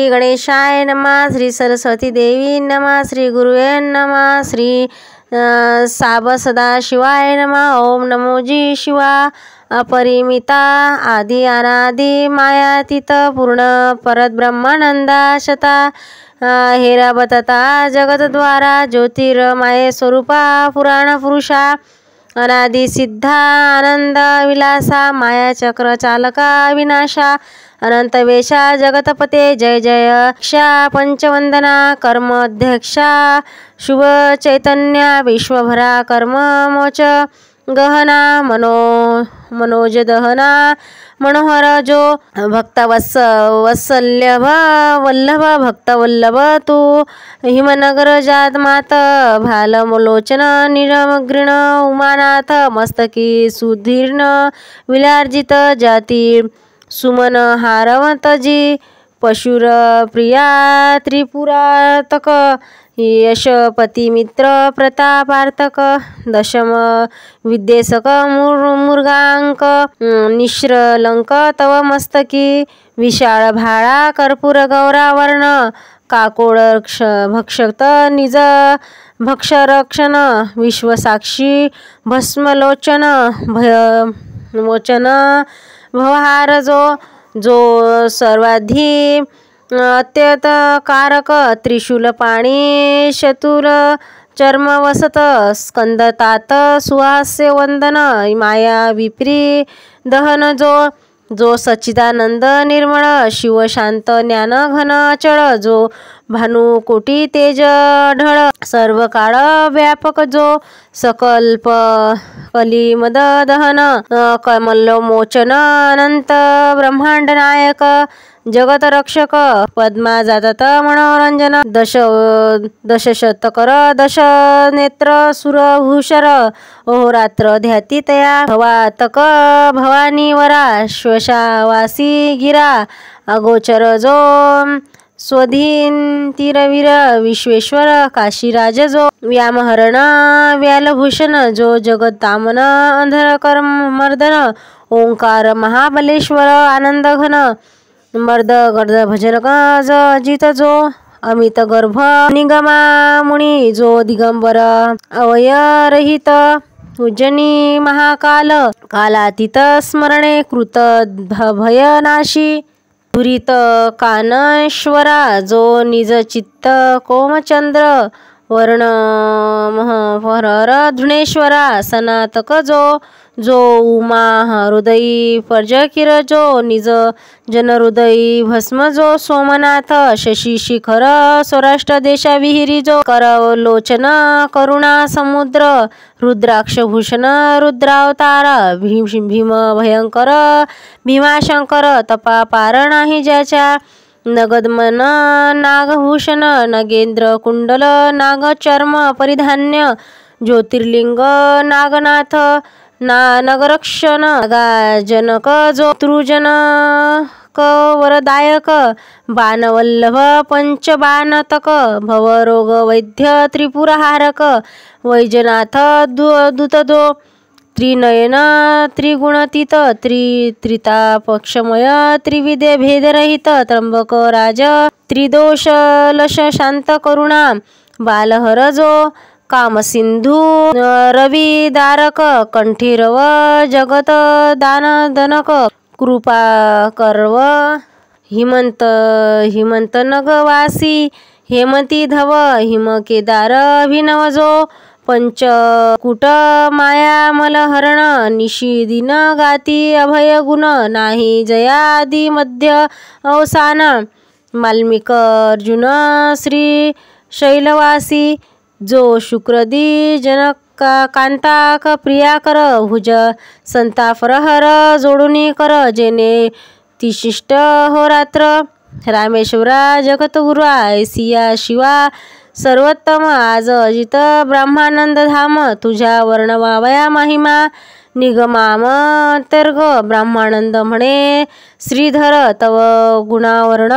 श्री गणेशाय नमा श्री सरस्वती देवी नमा श्री गुरुवे नमा श्री साब शिवाय नमा ओम नमोजी शिवा अपरिमिता आदि अनादि मायातीत पूर्ण ब्रह्मानंदा शता हेराबतता जगतद्वारा ज्योतिर्माये स्वरूपा पुराण पुरुषा अनादि सिद्धा आनंद विलासा चक्र चालका विनाशा अनंत वेशा जगतपते जय जय क्षा पंचवंदना कर्मध्यक्षा शुभ चैतन्या विश्वभरा मोच गहना मनो मनोज दहना मनोहर जो भक्त वस वसल्लभ वल्लभ भक्तवल्लभ तू हिमनगर भाल भालमलोचन निरमग्रीण उमानाथ मस्तकी सुधीर्ण विलार्जित जाती सुमन जी पशुर प्रिया त्रिपुरातक यशपती मित्र प्रतापार्थक दशम विद्देशक मुर मुर्गांक निश्रलंक तव मस्तकी विशाळ भाळा कर्पूर गौरावर्ण काकोळ भक्षत निज भक्षरक्षण विश्वसाक्षी भस्मलोचन भय मोचन व्यवहार जो जो सर्वाधी अत्यंत कारक त्रिशूल पाणी शतुर चर्म वसत स्कंदतात सुहास्य वंदन माया विपरी दहन जो जो सच्चिदानंद निर्मळ शांत ज्ञान घन चळ जो भानू कोटी तेज ढळ सर्व काळ व्यापक जो सकल्प मद दहन मोचन अनंत ब्रह्मांड नायक जगत रक्षक पद्मा जातात मनोरंजन दश दश शतकर दश नेत्र सुरभूषर ओहोरात्र तया भवातक भवानी वरा श्वशावासी गिरा अगोचर जो स्वधीन तीरवीर विश्वेश्वर काशीराज जो व्यामहरण व्यालभूषण जो जगतामन कर्म मर्दन ओंकार महाबलेश्वर आनंदघन मर्द गर्द भजन गाज जित जो अमित गर्भ निगमा मुनी जो दिगंबर अवय रहित उजनी महाकाल कालातीत स्मरणे कृत भयनाशी पुरित कानश्वरा जो निज चित्त कोमचंद्र वर्ण धृणेश्वरा सनातक जो जो उमा हृदयी किर जो निज जन हृदय भस्म जो सोमनाथ शशी शिखर स्वराष्ट्र देशा विहिरी जो लोचन करुणा समुद्र रुद्राक्ष रुद्राक्षभूषण रुद्रावतार भीम भीम भयंकर भीमाशंकर तपा पार नाही ज्याच्या नगदमन नागभूषण नगेंद्र कुंडल चर्म परिधान्य ज्योतिर्लिंग नागनाथ नानगरक्षण जनक जोतृजन वरदायक बाणवल्लभ रोग वैद्य त्रिपुरहारक वैजनाथ दुतदो त्रिनयन त्रिगुणतीत त्रि त्रितापक्षमय त्रिविदे भेदरहित त्र्यंबक राज लश शांत करुणा बालहरजो रवी रविदारक कंठीरव जगत दान दानदनक कृपा कर्व हिमंत हिमंत नगवासी हेमती धव हिमकेदार अभिनवजो पंचकुट मायामलहरण निशिदिन गाती अभय गुण नाही जयादी मध्य अवसान माल्मिक अर्जुन श्री शैलवासी जो शुक्रदी जनक का कांताक प्रिया कर भुज संतापरहर जोडुनी कर जेने हो रात्र रामेश्वरा जगतगुरा सिया शिवा सर्वोत्तम आज अजित ब्रह्मानंद धाम तुझ्या वर्णवावया महिमा निगमाम तर्ग ब्रह्मानंद म्हणे श्रीधर तव गुणावर्ण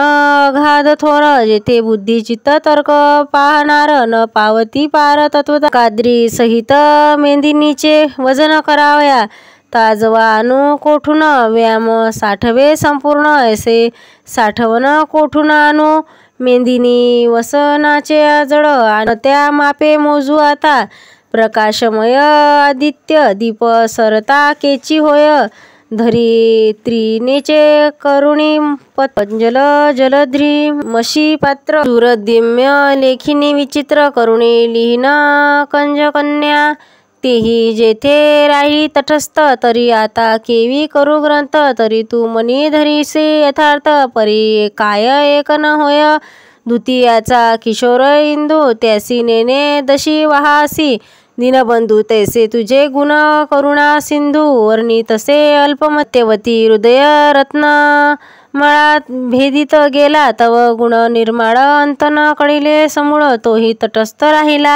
घाद थोर जेथे बुद्धी चित्त तर्क पाहणार न पावती पार तत्व काद्री सहित मेंदिनीचे वजन करावया ताजवानु कोठून व्यायाम साठवे संपूर्ण असे साठवण कोठून आणू मेंदिनी वसनाचे जड आणि त्या मापे मोजू आता प्रकाशमय आदित्य दीप सरता केची होय धरित्रीनेचे करुणी पतंजल जलध्री मशी पात्र सुरदिम्य लेखिनी विचित्र करुणी लिहिना कंजकन्या तेही जेथे राही तटस्थ तरी आता केवी करू ग्रंथ तरी तू मनी धरीसे यथार्थ परी काय एक न होय द्वितीयाचा किशोर इंदू त्यासी नेने दशी वहासी दीनबंधू तैसे तुझे गुण करुणा सिंधू वर्णी तसे अल्पमत्यवती हृदय रत्न मळात भेदित गेला तव गुण निर्माळ अंतन कळिले समूळ तोही तटस्थ राहिला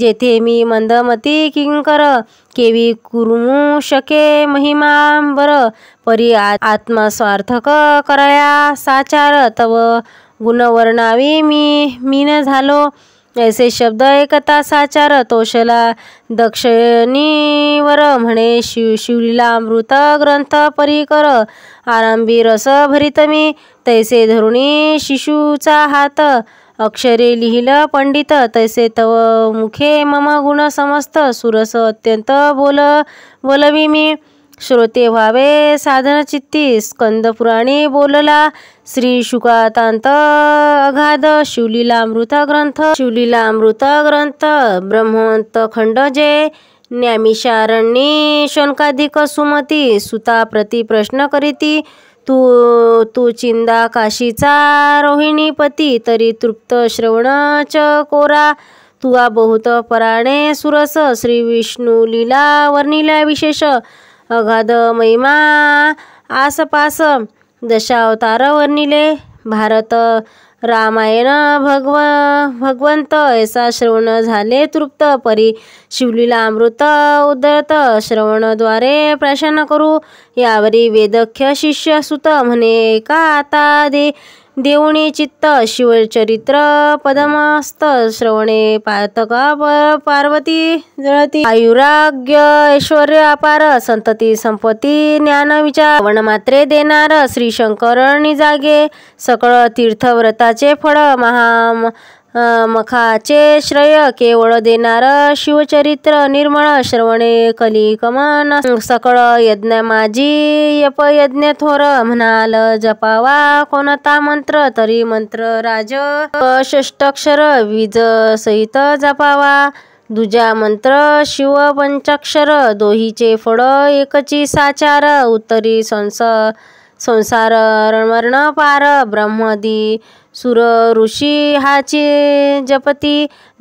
जेथे मी मंदमती किंकर केवी कुरुमू शके महिमा बर परी आत्मस्वार्थक करया साचार तव गुणवर्णावी मी मीन झालो ऐसे शब्द एकता साचार तोषला दक्षिणीवर म्हणे शिव शिवलीला अमृत ग्रंथ परिकर आरंभी रस भरित मी तैसे धरुणी शिशुचा हात अक्षरे लिहिलं पंडित तैसे तव मुखे मम गुण समस्त सुरस अत्यंत बोल बोलवी मी श्रोते व्हावे साधन चित्ती स्कंद पुराणे बोलला श्री शुकातांत अगाध मृत ग्रंथ मृत ग्रंथ ब्रह्मवंत खंड जय ज्ञामिषारण्ये शोनकाधिक सुमती सुता प्रति प्रश्न करीती तू तू चिंदा काशीचा रोहिणी पती तरी तृप्त श्रवण च कोरा तुवा बहुत पराणे सुरस श्री विष्णू लिला वर्णिला विशेष अगाध महिमा आसपास दशावतार वर्णिले भारत रामायण भगव भगवंत ऐसा श्रवण झाले तृप्त परी शिवलीला अमृत उदरत श्रवणद्वारे प्रसन्न करू यावरी वेदख्य शिष्य सुत म्हणे का आता दे देवणी चित्त शिवचरित्र पदमास्त श्रवणे पातका पार्वती जळती आयुराग्य ऐश्वर अपार संतती संपत्ती ज्ञान विचार मात्रे देणार श्री शंकर निजागे सकळ व्रताचे फळ महा मखाचे श्रेय केवळ देणार शिवचरित्र निर्मळ श्रवणे कली कमन सकळ यज्ञ माझी यप यज्ञ थोर म्हणाल जपावा कोणता मंत्र तरी मंत्र राज षष्टक्षर विज सहित जपावा दुजा मंत्र शिव पंचाक्षर दोहीचे फळ एकची साचार उत्तरी संस संसार मरण पार ब्रह्मदी सुर ऋषी हाची जपती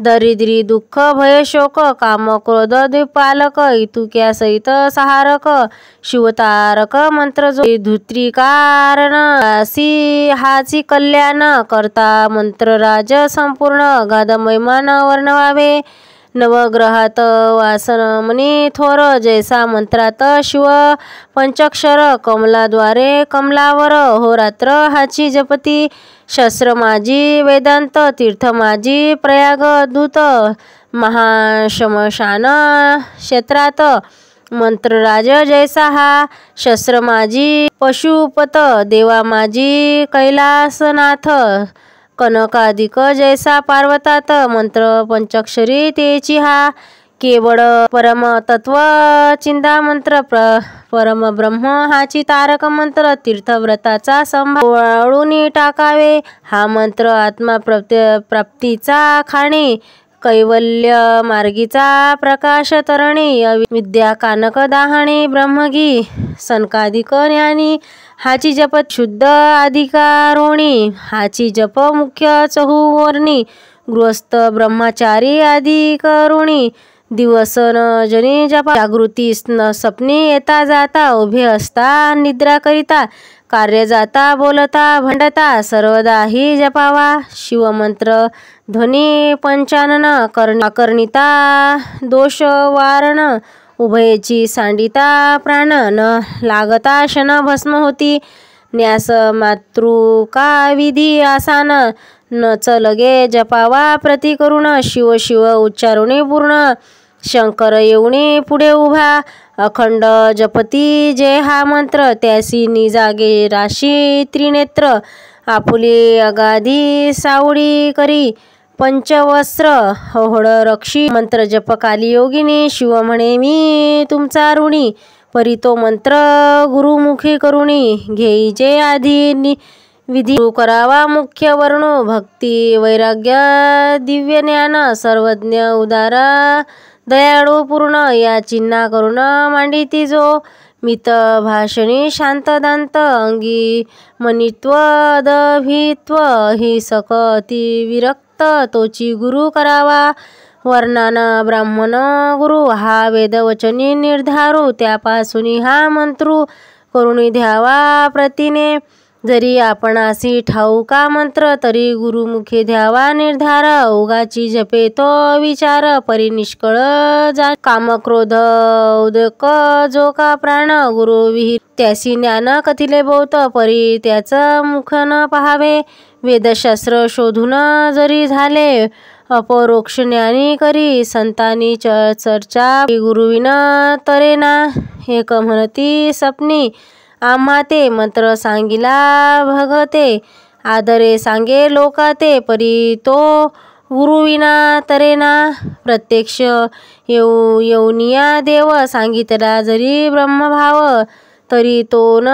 दरिद्री दुःख भय शोक काम क्रोध द्विपालक इतुक्या सहित सहारक शिवतारक मंत्र जो कारण सी हाची कल्याण करता मंत्र राज संपूर्ण गाद मैमान वर्णवावे नवग्रहात वासन थोर जैसा मंत्रात शिव पंचक्षर कमलाद्वारे कमलावर होरात्र हाची जपती शस्त्र वेदांत तीर्थ माझी प्रयाग दूत महाशमशान क्षेत्रात मंत्रराज जैसा हा शस्त्र माझी पशुपत देवामाजी कैलासनाथ कनकाधिक जैसा पार्वतात मंत्र पंचक्षरी तेची हा केवळ परमतत्व चिंदा मंत्र प्र ब्रह्म हाची तारक मंत्र तीर्थव्रताचा संभाळून टाकावे हा मंत्र आत्मा प्राप्तीचा खाणे कैवल्य मार्गीचा प्रकाश तरणी विद्या कानक दाहणे ब्रह्मगी सनकाधिक ज्ञानी हाची जप शुद्ध अधिकारोणी हाची जप मुख्य चहुवर्णी गृहस्थ ब्रह्मचारी आदिकारुणी दिवस दिवसन जप जपा जागृती स्न सपने येता जाता उभे असता निद्रा करिता कार्य जाता बोलता भंडता सर्वदाही जपावा शिवमंत्र ध्वनी पंचानन करणिता दोष वारण उभयची सांडिता प्राण न लागता क्षण भस्म होती न्यास का विधी आसान न चलगे जपावा प्रतिकरुण शिव शिव उच्चारुणी पूर्ण शंकर येऊणे पुढे उभा अखंड जपती जय हा मंत्र त्यासी निजागे राशी त्रिनेत्र आपुली अगाधी सावळी करी पंचवस्त्र होहळ रक्षी मंत्र जप काली योगिनी शिव म्हणे मी तुमचा ऋणी परी तो मंत्र गुरुमुखी करुणी घेई जे आधी नि विधी करावा मुख्य वर्णो भक्ती वैराग्य दिव्य ज्ञान सर्वज्ञ उदारा दयाळू पूर्ण या चिन्हा करून मांडीती जो मित भाषणी शांतदांत अंगी मनित्व दभित्व हि सकती विरक्त तोची गुरु करावा वर्णान ब्राह्मण गुरु हा वेदवचनी निर्धारू त्यापासून हा मंत्रू करुणी द्यावा प्रतिने जरी आपण ठाऊ का मंत्र तरी गुरुमुखे ध्यावा निर्धार उगाची जपे तो विचार निष्कळ जा क्रोध उदक जो का प्राण गुरु विहीर त्यासी ज्ञान कथिले बोत परी त्याच मुखन पहावे वेदशास्त्र शोधून जरी झाले अपरोक्ष ज्ञानी करी संतानी चर्चा गुरुविना तरेना एक म्हणती सपनी आम्हा ते मंत्र सांगिला भगते आदरे सांगे लोकाते परी तो गुरुविना तरेना प्रत्यक्ष येऊ येऊनिया देव सांगितला जरी ब्रह्मभाव तरी तो न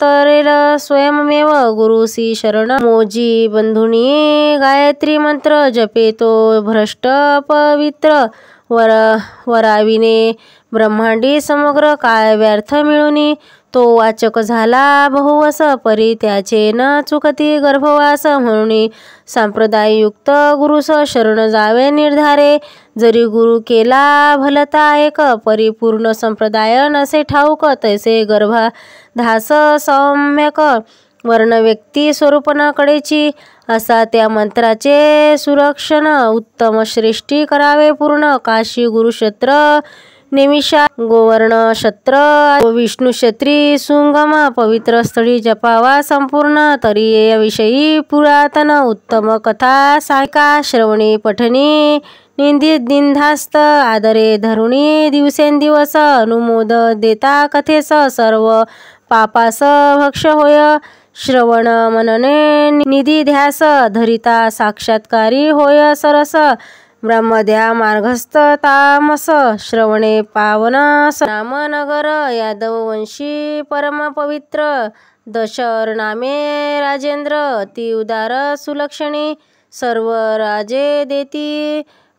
तरेल स्वयंमेव गुरुसी शरण मोजी बंधुनी गायत्री मंत्र जपेतो तो भ्रष्ट पवित्र वर वराविने ब्रह्मांडी समग्र काय व्यर्थ मिळूनी तो वाचक झाला बहुवस परी त्याचे न चुकती गर्भवास म्हणून सांप्रदायुक्त गुरुस शरण जावे निर्धारे जरी गुरु केला भलता एक परिपूर्ण संप्रदाय नसे ठाऊक तैसे गर्भा धास सौम्यक व्यक्ती स्वरूपणाकडेची असा त्या मंत्राचे सुरक्षण उत्तम श्रेष्ठी करावे पूर्ण काशी गुरुक्षेत्र निमिषा गोवर्ण शत्र विष्णू शत्री सुंगमा पवित्र स्थळी जपावा संपूर्ण तरी विषयी पुरातन उत्तम कथा सायका श्रवणी पठणी निंदित निंधास्त आदरे धरुणी दिवसेंदिवस अनुमोद देता कथेस सर्व पापास भक्ष होय श्रवण मनने निधी ध्यास धरिता साक्षात्कारी होय सरस ब्रह्मद्या मार्गस्थ तामस श्रवणे पावन रामनगर यादववंशी परमपवित्र दशर नामे राजेंद्र ती उदार सुलक्षणी सर्व राजे देती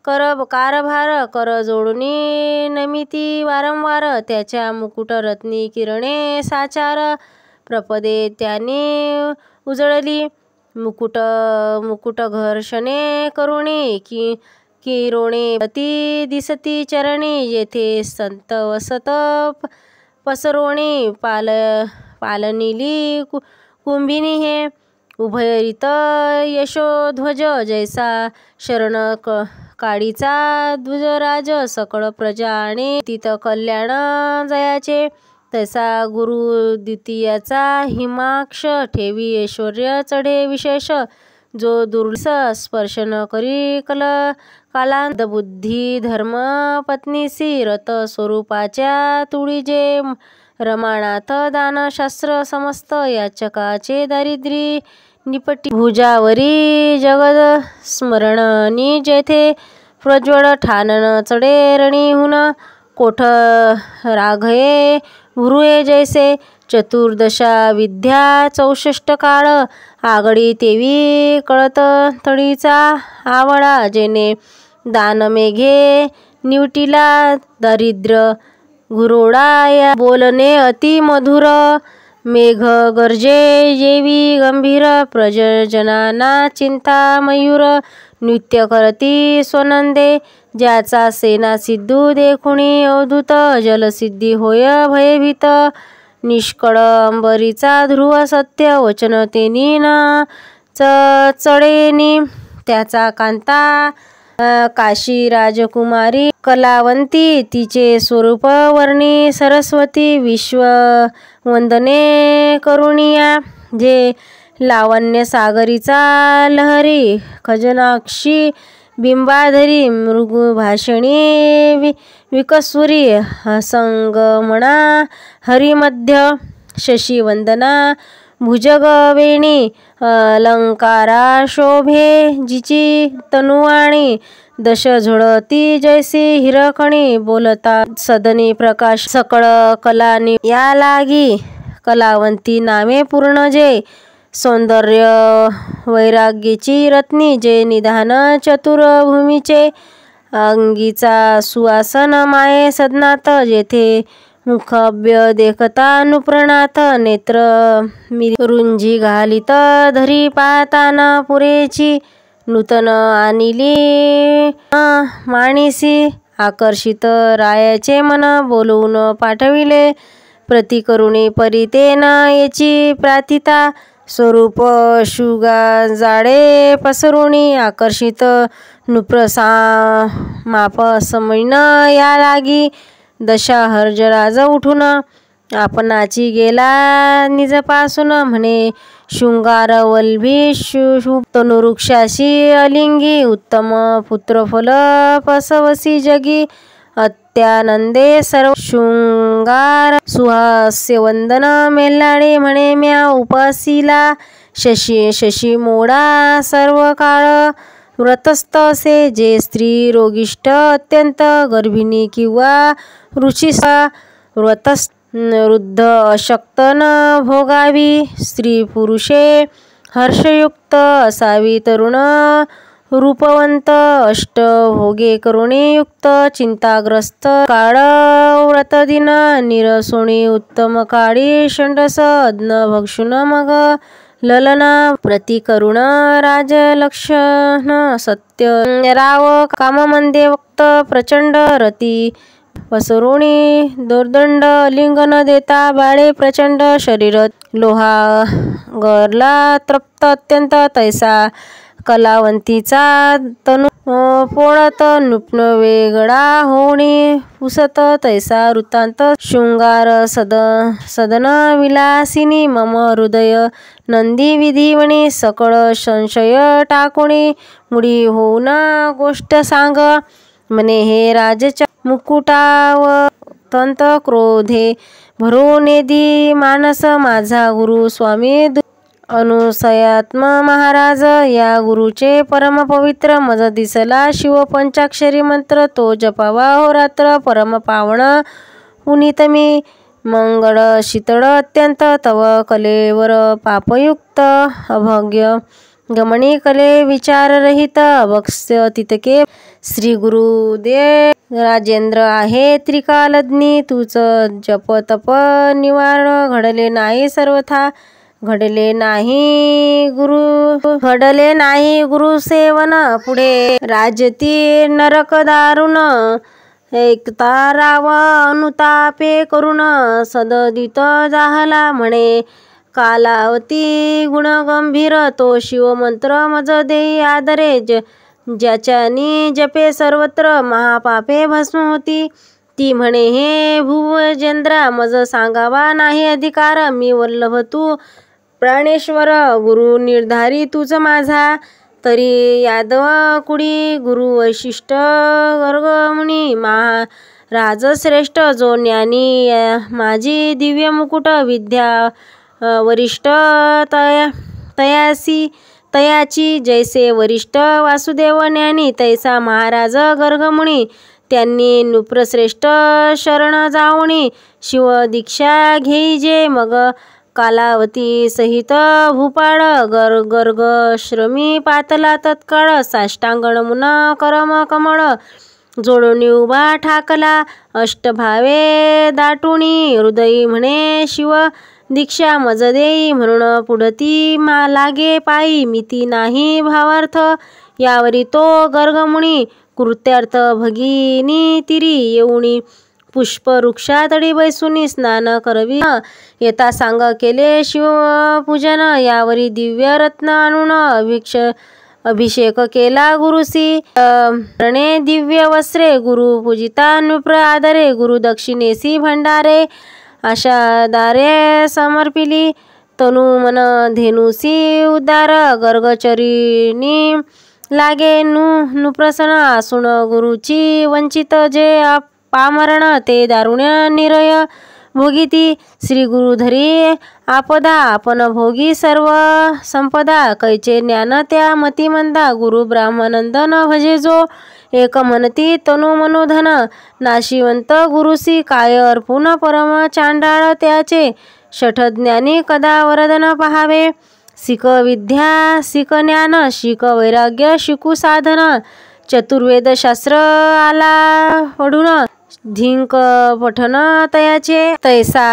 कर कारभार कर जोडणी नमिती वारंवार त्याच्या मुकुट रत्नी किरणे साचार प्रपदे त्याने उजळली मुकुट मुकुट घर्षणे करुणी की किरोणे पती दिसती चरणे येथे संत वसत पसरोणे पाल पालनिली कु कुंभिनी हे उभयरित यशोध्वज जैसा शरण क काळीचा ध्वजराज सकळ आणि तिथं कल्याण जयाचे तसा गुरु द्वितीयाचा हिमाक्ष ठेवी ऐश्वर्य चढे विशेष जो दुर्लस स्पर्शन करी कल बुद्धी पत्नी सी रत स्वरूपाच्या तुळीजे रमाणात दानशास्त्र समस्त याचकाचे दारिद्री निपटी भुजावरी जगद स्मरणनी जेथे प्रज्वळ ठानन चढे हुन कोठ राघये भुरुये जैसे चतुर्दशा विद्या चौसष्ट काळ आगडी तेवी कळत तळीचा आवळा जेने दानमेघे निवटिला दरिद्र घुरोडाया बोलणे अति मधुर मेघ गर्जे जेवी गंभीर प्रजजनाना चिंता मयूर नृत्य करती स्वनंदे ज्याचा सेना सिद्धू देखुणी अवधूत जलसिद्धी होय भयभीत निष्कळ अंबरीचा ध्रुव सत्य वचन तेनी न चढेनी त्याचा कांता काशी राजकुमारी कलावंती तिचे स्वरूप वर्णी सरस्वती विश्व वंदने करुणिया जे लावण्य सागरीचा लहरी खजनाक्षी बिंबाधरी मृगुभाषिणी वि विकसुरी हसंगमणा हरिमध्य वंदना भुजगवेणी अलंकारा शोभे जिची तनुवाणी दश झुळती जैसी हिरकणी बोलता सदनी प्रकाश सकळ कलानी या लागी कलावंती नामे पूर्ण जे सौंदर्य वैराग्यची रत्नी जे निधान चतुरभूमीचे अंगीचा सुवासन माये सदनात जेथे देखता नुप्रणात नेत्र रुंजी घालित धरी पाहताना पुरेची नूतन आणली माणिसी आकर्षित रायाचे मन बोलवून पाठविले प्रतिकरुणी परितेना याची प्रातिता स्वरूप शुगा जाडे पसरुणी आकर्षित नुप्रसा माप समजणं या लागी दशा हर्ज राजा उठून आपणाची गेला निजपासून म्हणे शृंगार वल्भी तनुवृक्षाशी अलिंगी उत्तम पुत्र पुत्रफल पसवसी जगी अत्यानंदे सर्व शृंगार सुहास्य वंदन मेल्लाडे म्हणे म्या उपासीला शशी शशी मोडा सर्व काळ व्रतस्थ असे जे स्त्री रोगिष्ट अत्यंत गर्भिणी किंवा रुचिसा व्रतस् वृद्ध न भोगावी स्त्री पुरुषे हर्षयुक्त असावी तरुण रूपवंत अष्ट भोगे युक्त चिंताग्रस्त काळ व्रतदिन निरसोणी उत्तम काळी षंडस अज्ञ भक्षुण मग ललना प्रति राज लक्षण सत्य राव काम मंदे वक्त प्रचंड रती वसरुणी दुर्दंड लिंग न देता बाळे प्रचंड शरीर लोहा गरला तृप्त अत्यंत तैसा कलावंतीचा तनु पोळत नुप्न वेगळा होणे पुसत तैसा वृतांत शृंगार सद सदन विलासिनी मम हृदय नंदी विधीवणी सकळ संशय टाकुणे मुडी होऊन गोष्ट सांग मने हे राजच्या मुकुटाव तंत क्रोधे भरून मानस माझा गुरु स्वामी अनुसयात्म महाराज या गुरुचे परम पवित्र मज दिसला शिव पंचाक्षरी मंत्र तो जपावा हो रात्र परम पावण उनितमी मंगळ शीतळ अत्यंत तव कलेवर पापयुक्त अभग्य गमणी कले विचाररहित अभक्ष्य तितके श्री गुरुदेव राजेंद्र आहे त्रिकालज्ञी तूच जप तप निवारण घडले नाही सर्वथा घडले नाही गुरु घडले नाही गुरु सेवन पुढे राजती नरक दारुण एकता राव अनुतापे करुण सददित जाहला म्हणे कालावती गुण गंभीर तो शिवमंत्र मज देई आदरेज ज्याच्यानी जपे सर्वत्र महापापे भस्म होती ती म्हणे हे भुवजेंद्रा मज सांगावा नाही अधिकार मी वल्लभ तू प्राणेश्वर गुरु निर्धारी तुझ माझा तरी यादव कुडी गुरु वैशिष्ट गर्गमुनी महा राजश्रेष्ठ जो ज्ञानी माझी दिव्य मुकुट विद्या वरिष्ठ तया तयासी तयाची जैसे वरिष्ठ वासुदेव ज्ञानी तैसा महाराज गर्गमुनी त्यांनी नुप्रश्रेष्ठ शरण जावणी शिव दीक्षा घेई जे मग सहित भूपाळ गर श्रमी पातला तत्काळ साष्टांगण मुना करम कमळ जोडणी उभा ठाकला अष्टभावे दाटुणी हृदयी म्हणे शिव दीक्षा मज देई म्हणून पुढती मा लागे पायी मिती नाही भावार्थ यावरी तो गर्गमुनी कृत्यार्थ भगिनी तिरी येऊणी पुष्प वृक्षातडी बैसुनी स्नान करवी येता सांग केले शिवपूजन यावरी दिव्य रत्न आणून अभिक्ष अभिषेक केला गुरुसी रणे दिव्य वस्त्रे गुरु पूजिता नृप्र आदरे गुरु दक्षिणेसी भंडारे दारे समर्पिली तनु मन धेनुसी उदार गर्गचरिणी लागे नु नुप्रसन आसुण गुरुची वंचित जे आप पामरण ते दारुण्य निरय भोगीती श्री गुरुधरी आपदा आपण भोगी सर्व संपदा कैचे ज्ञान त्या मतिमंदा गुरु ब्राह्मनंदन भजे जो एक मनती तनु मनोधन नाशिवंत गुरुसी काय अर्पुन परम चांडाळ त्याचे ज्ञानी कदा वरदन पहावे शिक विद्या शिक ज्ञान शिक वैराग्य शिकू साधन चतुर्वेदशास्त्र आला पडून धिंक पठन तयाचे तैसा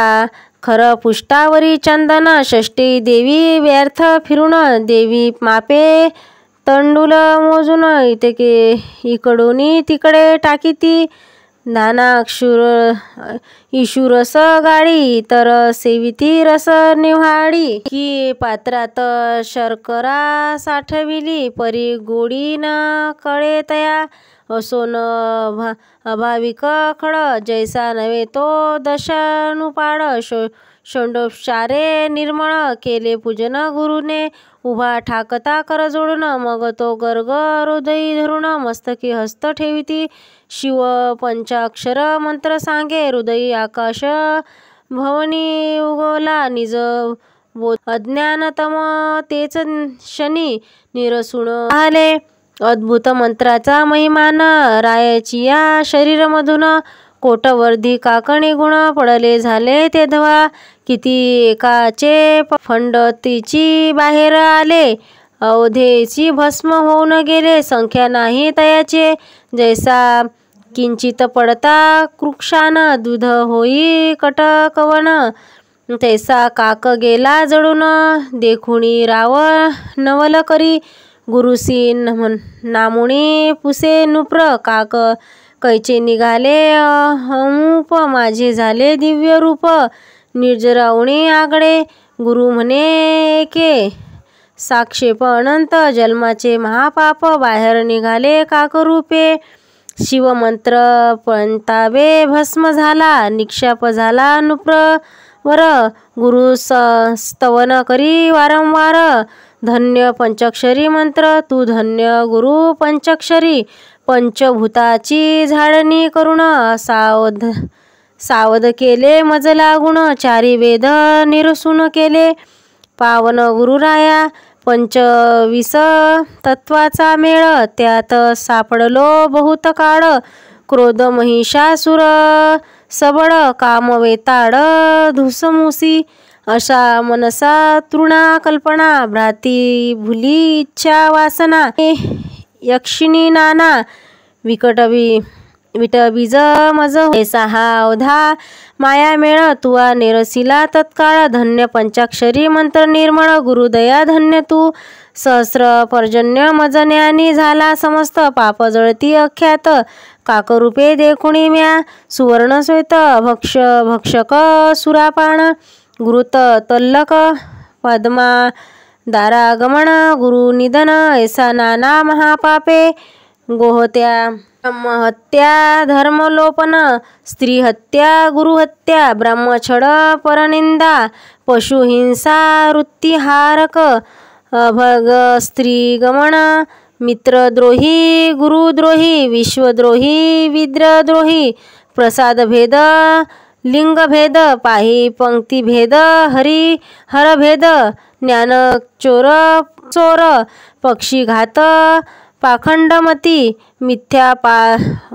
खर पुष्टावरी चंदन षष्टी देवी व्यर्थ फिरून देवी मापे तंडुल मोजून इतके इकडून तिकडे टाकीती नाना अक्षुर इशुरस गाडी तर सेविती रस निवाडी की पात्रात शर्करा साठविली परी गोडी न कळे तया असोन भा भाविक खड जैसा नव्हे तो दशानुपाळ शो शोंडोपचारे निर्मळ केले पूजन गुरुने उभा ठाकता कर जोडून मग तो गर्ग हृदयी धरून मस्तकी हस्त ठेविती शिव पंचाक्षर मंत्र सांगे हृदय आकाश भवनी उगवला निज अज्ञानतम तेच शनी निरसुण आले अद्भुत मंत्राचा महिमान रायाची या शरीरमधून कोटवर्धी काकणे गुण पडले झाले ते धवा किती एकाचे फंडतीची बाहेर आले अवधेची भस्म होऊन गेले संख्या नाही तयाचे जैसा किंचित पडता कृक्षान दुध होई कटकवन तैसा काक गेला जळून देखुणी राव नवल करी गुरुसीन म्हण नामुणे पुसे नुप्र काक कैचे निघाले अमुप माझे झाले दिव्य रूप निर्जरावणे आगडे गुरु म्हणे के साक्षेप अनंत जन्माचे महापाप बाहेर निघाले काकरूपे शिवमंत्र पंताबे भस्म झाला निक्षाप झाला नुप्र वर गुरु स स्तवन करी वारंवार धन्य पंचक्षरी मंत्र तू धन्य गुरु पंचक्षरी पंचभूताची झाडणी करुण सावध सावध केले मज गुण चारी वेद निरसून केले पावन गुरुराया पंचवीस तत्वाचा मेळ त्यात सापडलो बहुत काळ क्रोध महिषासुर सबळ कामवेताड धुसमुसी अशा मनसा तृणा कल्पना भ्राती भुली इच्छा वासना यक्षिणी नाना विट बीज मज हे हा अवधा माया मेळ तुवा निरसिला तत्काळ धन्य पंचाक्षरी मंत्र निर्मळ गुरुदया धन्य तू सहस्र पर्जन्य मजन्यानी झाला समस्त पाप जळती अख्यात काकरूपे देखुणी म्या सुवर्ण श्वेत भक्ष भक्षक सुरापाण गुरुत तल्लक पद्मा दारागमन निधन ऐसा नाना महापापे गोहत्या ब्रह्महत्या धर्मलोपन स्त्रीहत्या गुरुहत्या ब्रह्मछड परनिंदा पशुहिंसा वृत्तिहारक अभग स्त्रीगमन मित्रद्रोही गुरुद्रोही विश्वद्रोही विद्रद्रोही भेद लिंगभेद पाही पंक्तिभेद हरी हरभेद ज्ञान चोर चोर पक्षीघात पाखंडमती मिथ्या पा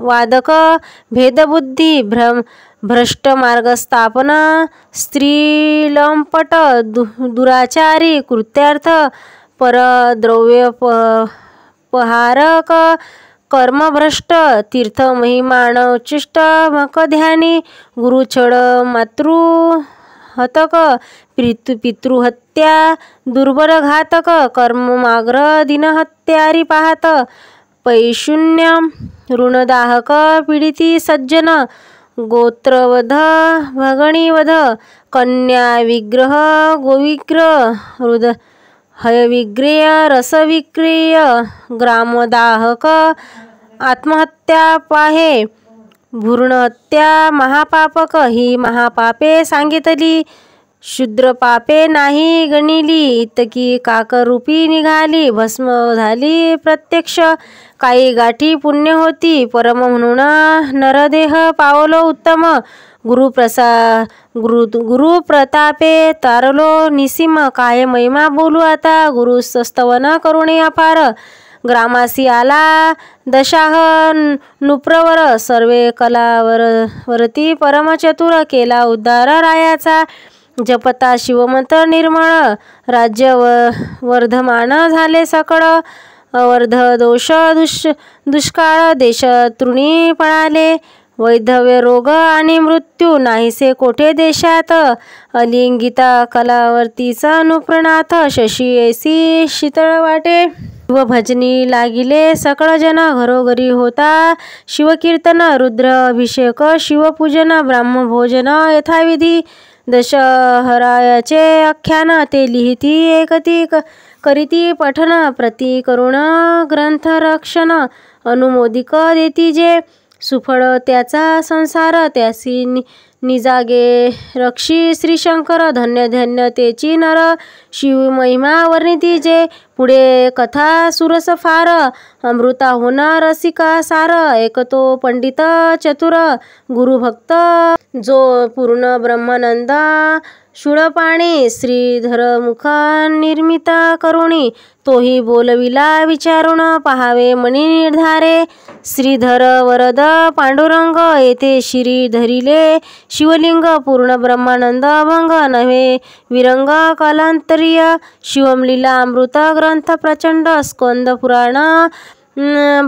वादक भेदबुद्धी भ्रम भ्रष्ट स्थापना स्त्रीलंपट दु दुराचारी कृत्यार्थ परद्रव्य पहारक कर्मभ्रष्ट तीर्थ महिमान चिष्ट गुरु छड मातृ हतक पितृ पितृहत्या दुर्बल घातक दिन हत्यारी पाहत पैशून्य ऋणदाहक पीडिती सज्जन गोत्रवध भगणीवध कन्या विग्रह गोविग्रह हृद हयविग्रेय रसविक्रिय ग्रामदाहक आत्महत्या पाहे भूर्णहत्या महापापक ही महापापे सांगितली शूद्रपापे नाही गणिली इतकी काकरूपी निघाली भस्म झाली प्रत्यक्ष काही गाठी पुण्य होती परम म्हणून नरदेह पावलो उत्तम गुरुप्रसा गुरु गुरुप्रतापे तारलो निसीम काय महिमा बोलू आता गुरु सस्तवन करुणे अपार ग्रामासी आला दशाह नुप्रवर सर्वे कलावर वरती परमचतुर केला उद्धार रायाचा जपता शिवमंत्र निर्मळ राज्य व वर्धमान झाले सकळ अवर्ध दोष दुष दुष्काळ देश तृणी पळाले वैधव्य रोग आणि मृत्यू नाहीसे कोठे देशात अलिंगिता कलावर्तीचा अनुप्रणाथ शशी ऐसी शीतळ वाटे व भजनी लागिले जन घरोघरी होता शिवकीर्तन रुद्र अभिषेक शिवपूजन ब्राह्मभोजन यथाविधी दशहरायाचे आख्यान ते लिहिती एकतीक करीती पठन प्रति करुण रक्षण अनुमोदिक देती जे सुफळ त्याचा संसार त्यासी निजागे रक्षी श्रीशंकर धन्य धन्य तेची नर शिव महिमा वर्णिती जे पुढे कथा सुरस फार अमृता होना रसिका सार एक तो पंडित चतुर गुरुभक्त जो पूर्ण ब्रह्मनंदा श्रीधर मुखा निर्मिता करुणी तोही बोलविला विचारून पहावे मणी निर्धारे श्रीधर वरद पांडुरंग येथे श्री धरिले शिवलिंग पूर्ण ब्रह्मानंद भंग नव्हे विरंग कालांतरीय शिवमलीला अमृत ग्रंथ प्रचंड स्कंद पुराण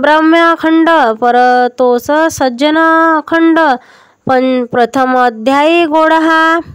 ब्रह्माखंड परतोस सज्जन अखंड पण प्रथम अध्यायी गोडहा